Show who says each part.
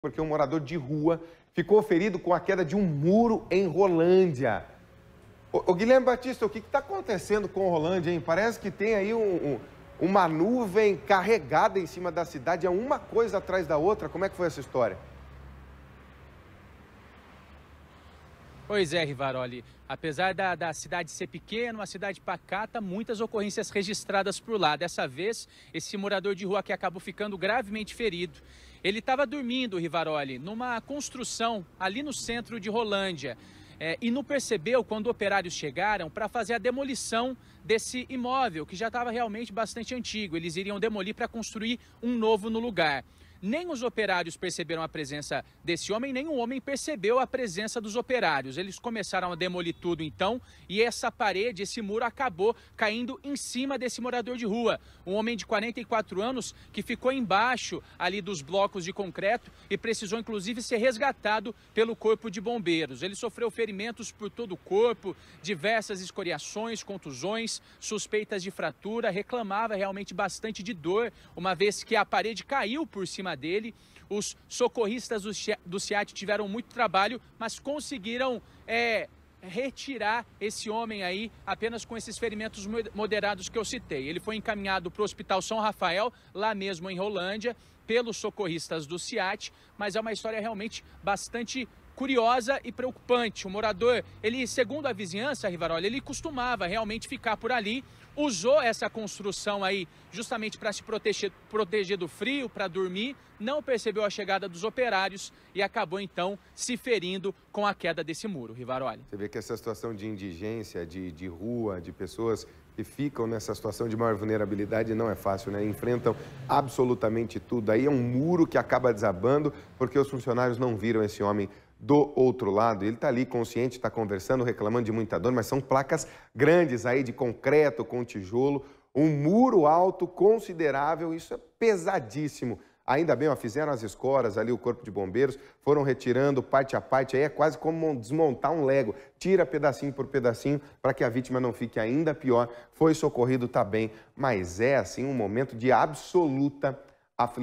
Speaker 1: porque um morador de rua ficou ferido com a queda de um muro em Rolândia. O, Guilherme Batista, o que está acontecendo com Rolândia, hein? Parece que tem aí um, um, uma nuvem carregada em cima da cidade, é uma coisa atrás da outra. Como é que foi essa história?
Speaker 2: Pois é, Rivaroli. Apesar da, da, cidade ser pequena, uma cidade pacata, muitas ocorrências registradas por lá. Dessa vez, esse morador de rua que acabou ficando gravemente ferido. Ele estava dormindo, Rivaroli, numa construção ali no centro de Rolândia. É, e não percebeu quando operários chegaram para fazer a demolição desse imóvel, que já estava realmente bastante antigo. Eles iriam demolir para construir um novo no lugar. Nem os operários perceberam a presença desse homem, nem o homem percebeu a presença dos operários. Eles começaram a demolir tudo então e essa parede, esse muro acabou caindo em cima desse morador de rua. Um homem de 44 anos que ficou embaixo ali dos blocos de concreto e precisou inclusive ser resgatado pelo corpo de bombeiros. Ele sofreu ferimentos por todo o corpo, diversas escoriações, contusões, suspeitas de fratura, reclamava realmente bastante de dor, uma vez que a parede caiu por cima cima dele. Os socorristas do SEAT tiveram muito trabalho, mas conseguiram é, retirar esse homem aí apenas com esses ferimentos moderados que eu citei. Ele foi encaminhado para o Hospital São Rafael, lá mesmo em Rolândia, pelos socorristas do Ciat, mas é uma história realmente bastante curiosa e preocupante. O morador, ele, segundo a vizinhança, Rivarola, ele costumava realmente ficar por ali, usou essa construção aí justamente para se proteger, proteger do frio, para dormir, não percebeu a chegada dos operários e acabou então se ferindo com a queda desse muro, Rivaroli.
Speaker 1: Você vê que essa situação de indigência, de, de rua, de pessoas que ficam nessa situação de maior vulnerabilidade não é fácil, né? Enfrentam absolutamente tudo. Aí é um muro que acaba desabando porque os funcionários não viram esse homem do outro lado. Ele está ali consciente, está conversando, reclamando de muita dor, mas são placas grandes aí de concreto com tijolo, um muro alto considerável, isso é pesadíssimo. Ainda bem, ó, fizeram as escoras ali, o corpo de bombeiros, foram retirando parte a parte, aí é quase como desmontar um Lego. Tira pedacinho por pedacinho para que a vítima não fique ainda pior. Foi socorrido, tá bem, mas é assim um momento de absoluta aflição.